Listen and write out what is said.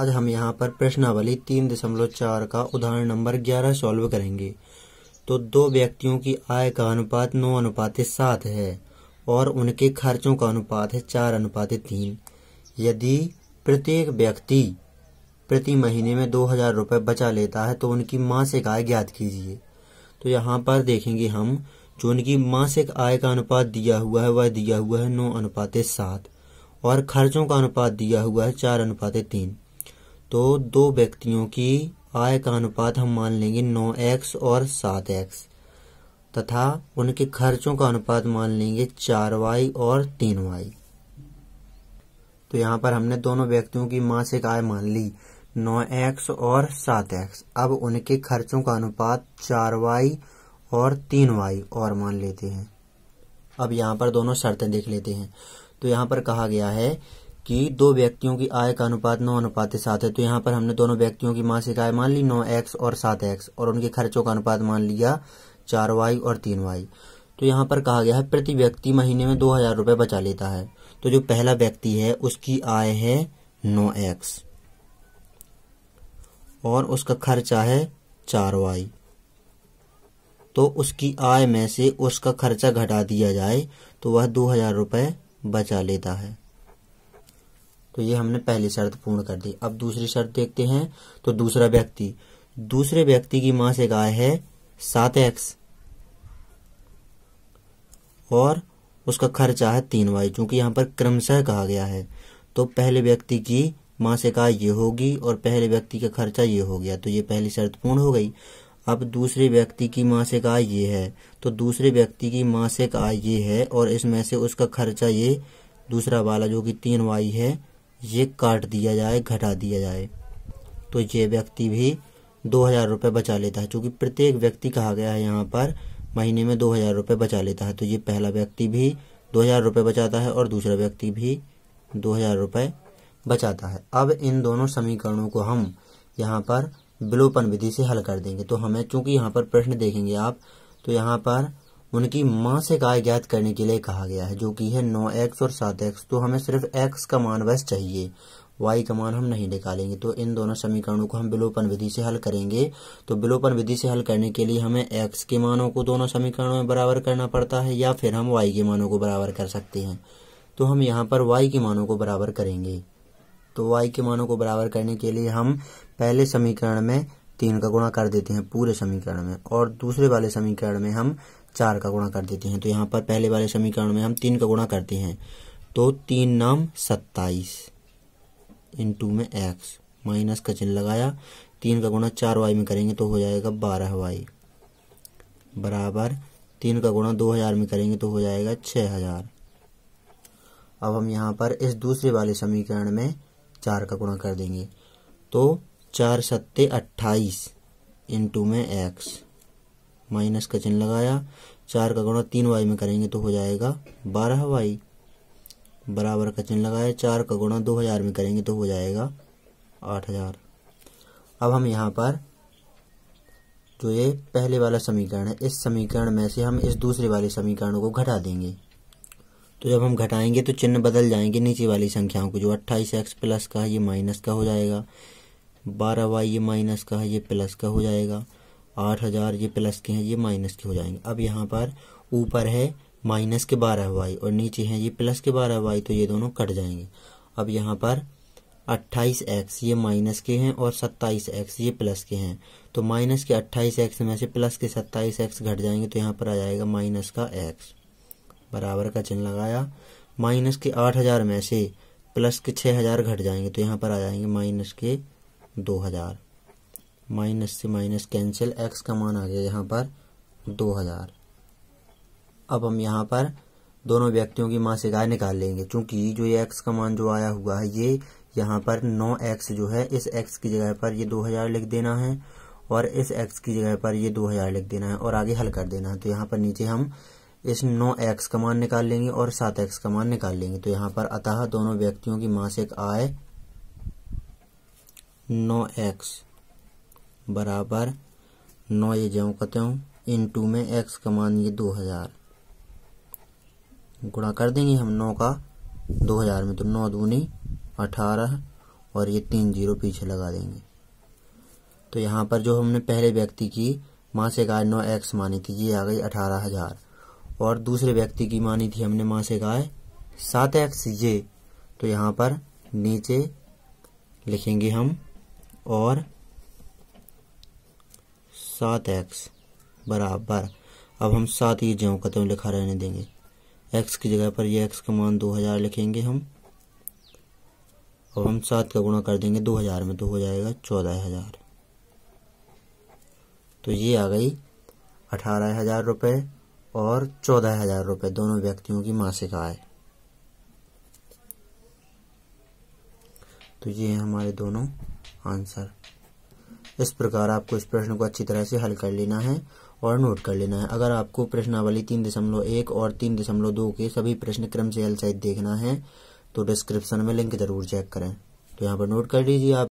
आज हम यहाँ पर प्रश्नावली तीन दशमलव चार का उदाहरण नंबर ग्यारह सॉल्व करेंगे तो दो व्यक्तियों की आय का अनुपात नौ अनुपात सात है और उनके खर्चों का अनुपात है चार अनुपात तीन यदि प्रत्येक व्यक्ति प्रति महीने में दो हजार रुपये बचा लेता है तो उनकी मासिक आय ज्ञात कीजिए तो यहाँ पर देखेंगे हम जो उनकी मासिक आय का अनुपात दिया हुआ है वह दिया हुआ है नौ अनुपात सात और खर्चों का अनुपात दिया हुआ है चार अनुपात तीन तो दो व्यक्तियों की आय का अनुपात हम मान लेंगे नौ एक्स और सात एक्स तथा उनके खर्चों का अनुपात मान लेंगे चार वाई और तीन वाई तो यहां पर हमने दोनों व्यक्तियों की मासिक आय मान ली नौ एक्स और सात एक्स अब उनके खर्चों का अनुपात चार वाई और तीन वाई और मान लेते हैं अब यहां पर दोनों शर्तें देख लेते हैं तो यहां पर कहा गया है कि दो व्यक्तियों की आय का अनुपात नौ अनुपात सात है तो यहाँ पर हमने दोनों व्यक्तियों की मासिक आय मान ली नौ एक्स और सात एक्स और उनके खर्चों का अनुपात मान लिया चार वाई और तीन वाई तो यहाँ पर कहा गया है प्रति व्यक्ति महीने में दो हजार रुपये बचा लेता है तो जो पहला व्यक्ति है उसकी आय है नौ एक्स और उसका खर्चा है चार वाई तो उसकी आय में से उसका खर्चा घटा दिया जाए तो वह दो हजार रुपये बचा लेता है तो ये हमने पहली शर्त पूर्ण कर दी अब दूसरी शर्त देखते हैं तो दूसरा व्यक्ति दूसरे व्यक्ति की मां से गाय है सात एक्स और उसका खर्चा है तीन वाई चूंकि यहाँ पर क्रमशः कहा गया है तो पहले व्यक्ति की माँ से कहा ये होगी और पहले व्यक्ति का खर्चा ये हो गया तो ये पहली शर्त पूर्ण हो गई अब दूसरे व्यक्ति की मासिक से ये है तो दूसरे व्यक्ति की मासिक से ये है और इसमें से उसका खर्चा ये दूसरा वाला जो कि तीन वाई है ये काट दिया जाए घटा दिया जाए तो ये व्यक्ति भी दो हज़ार रुपये बचा लेता है क्योंकि प्रत्येक व्यक्ति कहा गया है यहाँ पर महीने में दो हज़ार रुपये बचा लेता है तो ये पहला व्यक्ति भी दो हज़ार रुपये बचाता है और दूसरा व्यक्ति भी दो हज़ार रुपये बचाता है अब इन दोनों समीकरणों को हम यहाँ पर विलोपन विधि से हल कर देंगे तो हमें चूंकि यहाँ पर प्रश्न देखेंगे आप तो यहाँ पर उनकी माँ से काय ज्ञात करने के लिए कहा गया है जो कि है नौ एक्स और सात एक्स तो हमें सिर्फ एक्स का मान बस चाहिए वाई का मान हम नहीं निकालेंगे तो इन दोनों समीकरणों को हम विलोपन विधि से हल करेंगे तो विलोपन विधि से हल करने के लिए हमें एक्स के मानों को दोनों समीकरणों में बराबर करना पड़ता है या फिर हम वाई के मानों को बराबर कर सकते हैं तो हम यहाँ पर वाई के मानों को बराबर करेंगे तो वाई के मानों को बराबर करने के लिए हम पहले समीकरण में तीन का गुणा कर देते हैं पूरे समीकरण में और दूसरे वाले समीकरण में हम चार का गुणा कर देते हैं तो यहाँ पर पहले वाले समीकरण में हम तीन का गुणा करते हैं तो तीन नाम सत्ताईस इंटू में एक्स माइनस का चिन्ह लगाया तीन का गुणा चार वाई में करेंगे तो हो जाएगा बारह वाई बराबर तीन का गुणा दो हज़ार में करेंगे तो हो जाएगा छः हज़ार अब हम यहाँ पर इस दूसरे वाले समीकरण में चार का गुणा कर देंगे तो चार सत्ते अट्ठाईस इंटू में एक्स माइनस का चिन्ह लगाया चार का गुणा तीन वाई में करेंगे तो हो जाएगा बारह वाई बराबर का चिन्ह लगाया चार का गुणा दो हजार में करेंगे तो हो जाएगा आठ हजार अब हम यहाँ पर जो ये पहले वाला समीकरण है इस समीकरण में से हम इस दूसरे वाले समीकरण को घटा देंगे तो जब हम घटाएंगे तो चिन्ह बदल जाएंगे नीचे वाली संख्याओं को जो अट्ठाईस एक्स प्लस का है ये माइनस का हो जाएगा बारह वाई ये माइनस का है ये प्लस का हो जाएगा आठ हजार ये प्लस के हैं ये माइनस के हो जाएंगे अब यहाँ पर ऊपर है माइनस के बारह वाई और नीचे हैं ये प्लस के बारह वाई तो ये दोनों कट जाएंगे अब यहाँ पर अट्ठाईस एक्स ये माइनस के हैं और सत्ताईस एक्स ये प्लस के हैं तो माइनस के अट्ठाईस एक्स में से प्लस के सत्ताईस एक्स घट जाएंगे तो यहाँ पर आ जाएगा माइनस का एक्स बराबर का चिन्ह लगाया माइनस के आठ हजार में से प्लस के छह हजार घट जाएंगे तो यहाँ पर आ जाएंगे माइनस के दो हजार माइनस से माइनस कैंसिल एक्स का मान आ गया यहाँ पर दो हजार अब हम यहाँ पर दोनों व्यक्तियों की मासिक इकाई निकाल लेंगे क्योंकि जो ये एक्स का मान जो आया हुआ है ये यहाँ पर नौ एक्स जो है इस एक्स की जगह पर ये दो हजार लिख देना है और इस एक्स की जगह पर ये दो हजार लिख देना है और आगे हल कर देना है तो यहाँ पर नीचे हम इस नो एक्स का मान निकाल लेंगे और सात एक्स का मान निकाल लेंगे तो यहाँ पर अतः दोनों व्यक्तियों की मासिक आय नो एक्स बराबर नौ ये जो कहते हो इन टू में एक्स का मान ये दो हज़ार गुणा कर देंगे हम नौ का दो हज़ार में तो नौ दूनी अठारह और ये तीन जीरो पीछे लगा देंगे तो यहाँ पर जो हमने पहले व्यक्ति की मासिक आय नौ एक्स मानी थी ये आ गई अठारह हज़ार और दूसरे व्यक्ति की मानी थी हमने मासिक आय सात एक्स ये तो यहाँ पर नीचे लिखेंगे हम और सात एक्स बराबर अब हम सात ये जो कत लिखा रहने देंगे एक्स की जगह पर ये एक्स का मान दो हज़ार लिखेंगे हम अब हम सात का गुणा कर देंगे दो हज़ार में तो हो जाएगा चौदह हज़ार तो ये आ गई अठारह हज़ार रुपये और चौदह हजार रुपये दोनों व्यक्तियों की मासिक आय तो ये हमारे दोनों आंसर इस प्रकार आपको इस प्रश्न को अच्छी तरह से हल कर लेना है और नोट कर लेना है अगर आपको प्रश्नावली तीन दशमलव एक और तीन दशमलव दो के सभी प्रश्न क्रम से हल सहित देखना है तो डिस्क्रिप्शन में लिंक जरूर चेक करें तो यहाँ पर नोट कर लीजिए आप